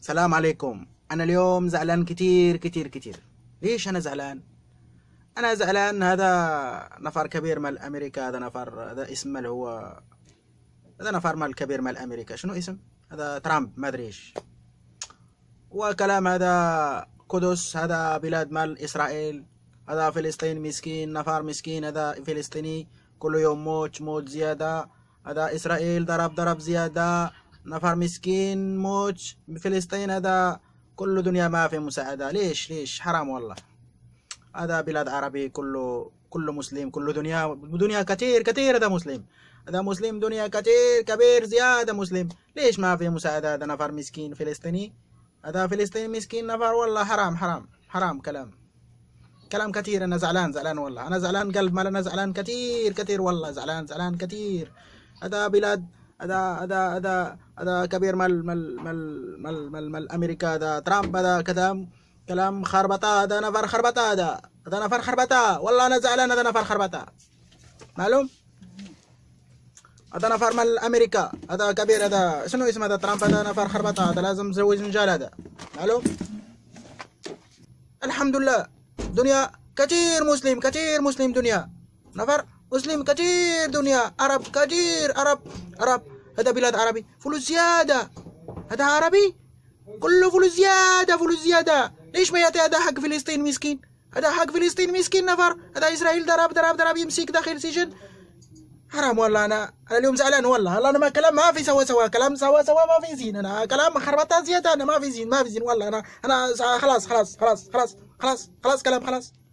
سلام عليكم انا اليوم زعلان كتير كتير كتير ليش انا زعلان انا زعلان هذا نفر كبير مال امريكا هذا نفر هذا اسم مال هو هذا نفر مال كبير مال امريكا شنو اسم هذا ترامب ما ادري ايش وكلام هذا قدس هذا بلاد مال اسرائيل هذا فلسطين مسكين نفر مسكين هذا فلسطيني كل يوم موت موت زياده هذا اسرائيل ضرب ضرب زياده نفر مسكين موت بفلسطين هذا كل دنيا ما في مساعدة ليش ليش حرام والله هذا بلاد عربي كله كله مسلم كله دنيا دنيا كثير كثير هذا مسلم هذا مسلم دنيا كثير كبير زيادة مسلم ليش ما في مساعدة هذا نفر مسكين فلسطيني هذا فلسطيني مسكين نفر والله حرام حرام حرام كلام كلام كثير انا زعلان زعلان والله انا زعلان قلب انا زعلان كثير كثير والله زعلان زعلان كثير هذا بلاد هذا هذا هذا هذا كبير مال مال مال مال مال, مال امريكا هذا ترامب هذا كلام كلام خربطه هذا نفر خربطه هذا هذا نفر خربطه والله انا زعلان هذا نفر خربطه معلوم هذا نفر مال امريكا هذا كبير هذا شنو اسمه هذا ترامب هذا نفر خربطه هذا لازم نزوج نجال هذا معلوم الحمد لله دنيا كثير مسلم كثير مسلم دنيا نفر مسلم كثير دنيا عرب كثير عرب عرب هذا بلاد عربي فلوس زيادة هذا عربي كله فلوس زيادة فلوس زيادة ليش ما يعطي هذا حق فلسطين مسكين هذا حق فلسطين مسكين نفر هذا إسرائيل ضرب ضرب ضرب يمسك داخل سجن حرام والله أنا أنا اليوم زعلان والله والله أنا ما كلام ما في سوا سوا كلام سوا سوا ما في زين أنا كلام خربطة زيادة أنا ما في زين ما في زين والله أنا أنا خلاص خلاص خلاص خلاص خلاص خلاص كلام خلاص